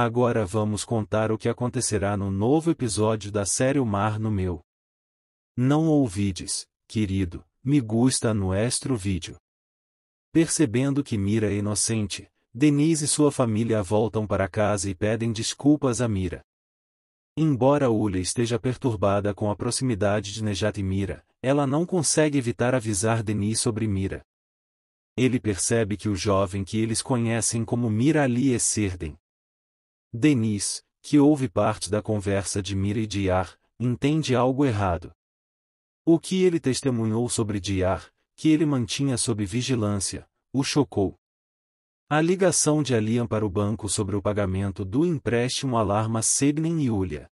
Agora vamos contar o que acontecerá no novo episódio da série O Mar no Meu. Não ouvides, querido, me gusta nuestro vídeo. Percebendo que Mira é inocente, Denise e sua família voltam para casa e pedem desculpas a Mira. Embora Ulia esteja perturbada com a proximidade de Nejat e Mira, ela não consegue evitar avisar Denise sobre Mira. Ele percebe que o jovem que eles conhecem como Mira Ali é Serden, Denis, que ouve parte da conversa de Mira e Diar, entende algo errado. O que ele testemunhou sobre Diar, que ele mantinha sob vigilância, o chocou. A ligação de Alian para o banco sobre o pagamento do empréstimo alarma Sebnem e Ulia.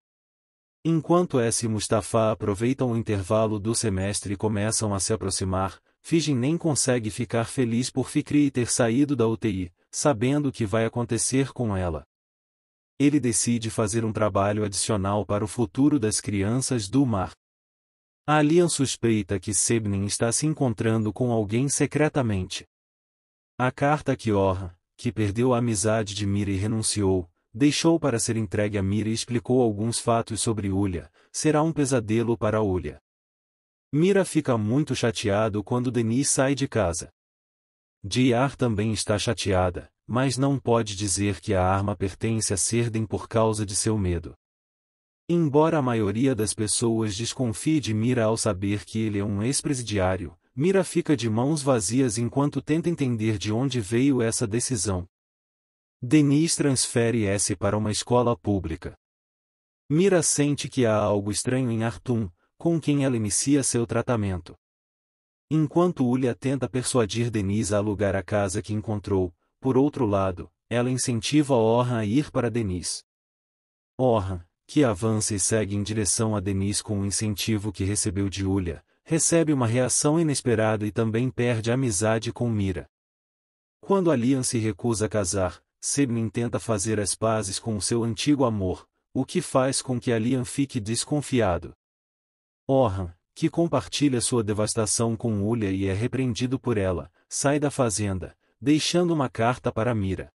Enquanto S e Mustafa aproveitam o intervalo do semestre e começam a se aproximar, Fijin nem consegue ficar feliz por Fikri ter saído da UTI, sabendo o que vai acontecer com ela ele decide fazer um trabalho adicional para o futuro das crianças do mar. A Alian suspeita que Sebnin está se encontrando com alguém secretamente. A carta que Orra, que perdeu a amizade de Mira e renunciou, deixou para ser entregue a Mira e explicou alguns fatos sobre Ulha, será um pesadelo para Ulha. Mira fica muito chateado quando Denis sai de casa. Diar também está chateada, mas não pode dizer que a arma pertence a Serden por causa de seu medo. Embora a maioria das pessoas desconfie de Mira ao saber que ele é um ex-presidiário, Mira fica de mãos vazias enquanto tenta entender de onde veio essa decisão. Denis transfere S para uma escola pública. Mira sente que há algo estranho em Artum, com quem ela inicia seu tratamento. Enquanto Ulia tenta persuadir Denise a alugar a casa que encontrou, por outro lado, ela incentiva Orhan a ir para Denis. Orhan, que avança e segue em direção a Denis com o incentivo que recebeu de Yulia, recebe uma reação inesperada e também perde a amizade com Mira. Quando Alian se recusa a casar, Sebnin tenta fazer as pazes com o seu antigo amor, o que faz com que Alian fique desconfiado. Orhan, que compartilha sua devastação com Ulia e é repreendido por ela, sai da fazenda, deixando uma carta para Mira.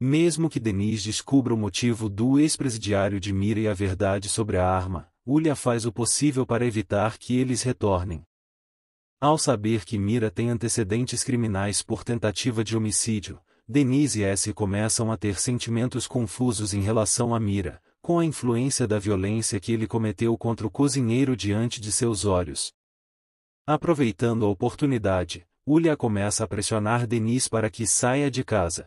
Mesmo que Denise descubra o motivo do ex-presidiário de Mira e a verdade sobre a arma, Ulia faz o possível para evitar que eles retornem. Ao saber que Mira tem antecedentes criminais por tentativa de homicídio, Denise e S começam a ter sentimentos confusos em relação a Mira, com a influência da violência que ele cometeu contra o cozinheiro diante de seus olhos. Aproveitando a oportunidade, Ulia começa a pressionar Denis para que saia de casa.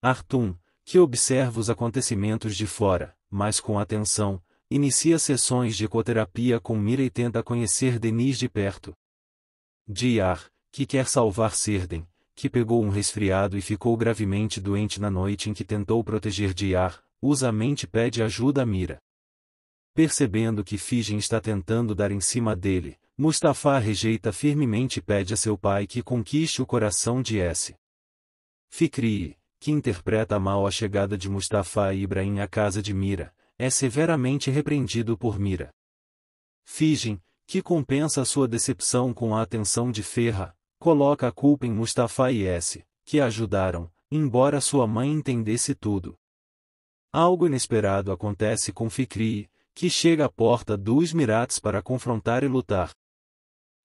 Artum, que observa os acontecimentos de fora, mas com atenção, inicia sessões de ecoterapia com Mira e tenta conhecer Denis de perto. Diar, que quer salvar Sirden, que pegou um resfriado e ficou gravemente doente na noite em que tentou proteger Diar, usa a mente e pede ajuda a Mira percebendo que Fijin está tentando dar em cima dele, Mustafa rejeita firmemente e pede a seu pai que conquiste o coração de S. Fikri, que interpreta mal a chegada de Mustafa e Ibrahim à casa de Mira, é severamente repreendido por Mira. Fijin, que compensa sua decepção com a atenção de Ferra, coloca a culpa em Mustafa e S, que ajudaram, embora sua mãe entendesse tudo. Algo inesperado acontece com Fikri, que chega à porta dos mirates para confrontar e lutar.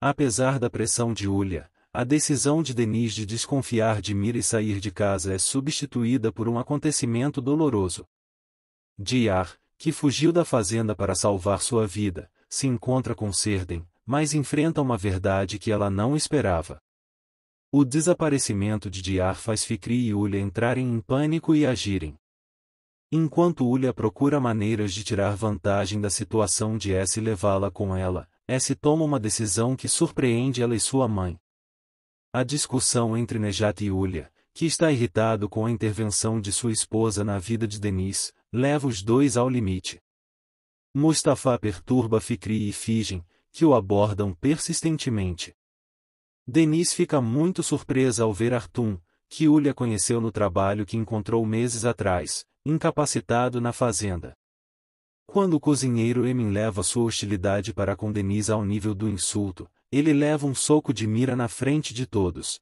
Apesar da pressão de Ulha, a decisão de Denis de desconfiar de Mira e sair de casa é substituída por um acontecimento doloroso. Diar, que fugiu da fazenda para salvar sua vida, se encontra com Serden, mas enfrenta uma verdade que ela não esperava. O desaparecimento de Diar faz Fikri e Ulha entrarem em pânico e agirem. Enquanto Ulha procura maneiras de tirar vantagem da situação de S e levá-la com ela, S toma uma decisão que surpreende ela e sua mãe. A discussão entre Nejat e Ulha, que está irritado com a intervenção de sua esposa na vida de Denise, leva os dois ao limite. Mustafa perturba Fikri e Figen, que o abordam persistentemente. Denise fica muito surpresa ao ver Artum, que Ulha conheceu no trabalho que encontrou meses atrás, incapacitado na fazenda. Quando o cozinheiro Emin leva sua hostilidade para com Denise ao nível do insulto, ele leva um soco de mira na frente de todos.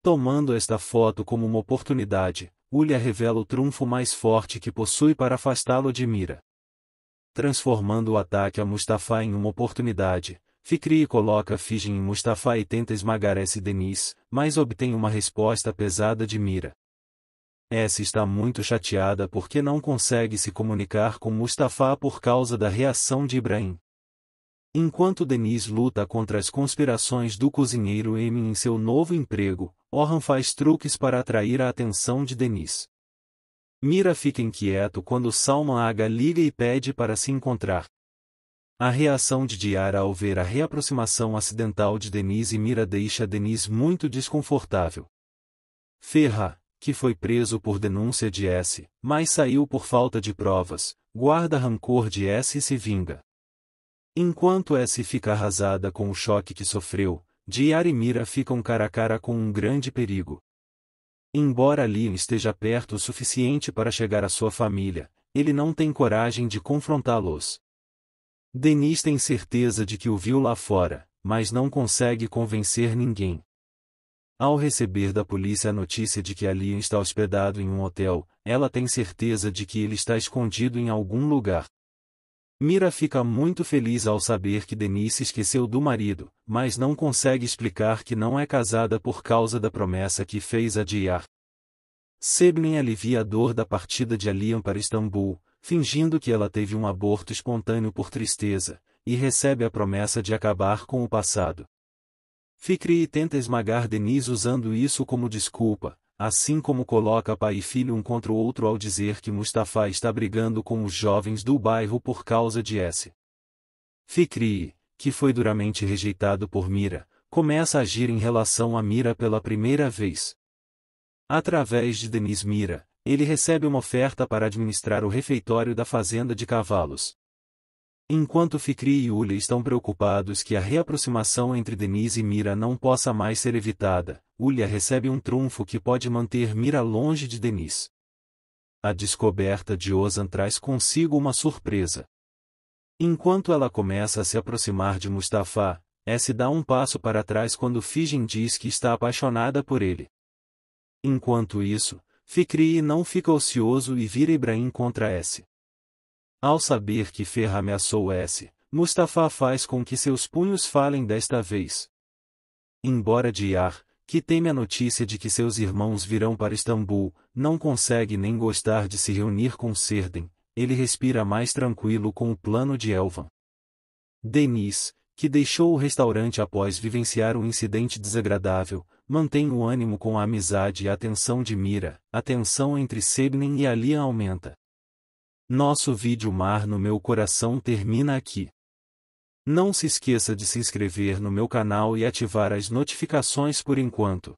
Tomando esta foto como uma oportunidade, Ulia revela o trunfo mais forte que possui para afastá-lo de mira. Transformando o ataque a Mustafa em uma oportunidade, Fikri coloca Fijin em Mustafa e tenta esmagar S. Denise, mas obtém uma resposta pesada de mira. S está muito chateada porque não consegue se comunicar com Mustafa por causa da reação de Ibrahim. Enquanto Denise luta contra as conspirações do cozinheiro M em seu novo emprego, Orhan faz truques para atrair a atenção de Denise. Mira fica inquieto quando Salman Aga liga e pede para se encontrar. A reação de Diara ao ver a reaproximação acidental de Denise e Mira deixa Denise muito desconfortável. Ferra, que foi preso por denúncia de S, mas saiu por falta de provas, guarda rancor de S e se vinga. Enquanto S fica arrasada com o choque que sofreu, Diara e Mira ficam cara a cara com um grande perigo. Embora Liam esteja perto o suficiente para chegar à sua família, ele não tem coragem de confrontá-los. Denis tem certeza de que o viu lá fora, mas não consegue convencer ninguém. Ao receber da polícia a notícia de que Alien está hospedado em um hotel, ela tem certeza de que ele está escondido em algum lugar. Mira fica muito feliz ao saber que Denise esqueceu do marido, mas não consegue explicar que não é casada por causa da promessa que fez adiar. Sebnin alivia a é dor da partida de Alian para Istambul, fingindo que ela teve um aborto espontâneo por tristeza, e recebe a promessa de acabar com o passado. Ficri tenta esmagar Denise usando isso como desculpa, assim como coloca pai e filho um contra o outro ao dizer que Mustafa está brigando com os jovens do bairro por causa de S. Ficri, que foi duramente rejeitado por Mira, começa a agir em relação a Mira pela primeira vez. Através de Denise Mira, ele recebe uma oferta para administrar o refeitório da fazenda de cavalos. Enquanto Fikri e Ulia estão preocupados que a reaproximação entre Denise e Mira não possa mais ser evitada, Ulia recebe um trunfo que pode manter Mira longe de Denise. A descoberta de Ozan traz consigo uma surpresa. Enquanto ela começa a se aproximar de Mustafa, S dá um passo para trás quando Fijin diz que está apaixonada por ele. Enquanto isso, Fikri não fica ocioso e vira Ibrahim contra S. Ao saber que Ferra ameaçou S, Mustafa faz com que seus punhos falem desta vez. Embora Diar, que teme a notícia de que seus irmãos virão para Istambul, não consegue nem gostar de se reunir com Serden, ele respira mais tranquilo com o plano de Elvan. Denis, que deixou o restaurante após vivenciar um incidente desagradável, mantém o ânimo com a amizade e a tensão de Mira, a tensão entre Sebnem e Alia aumenta. Nosso vídeo Mar no Meu Coração termina aqui. Não se esqueça de se inscrever no meu canal e ativar as notificações por enquanto.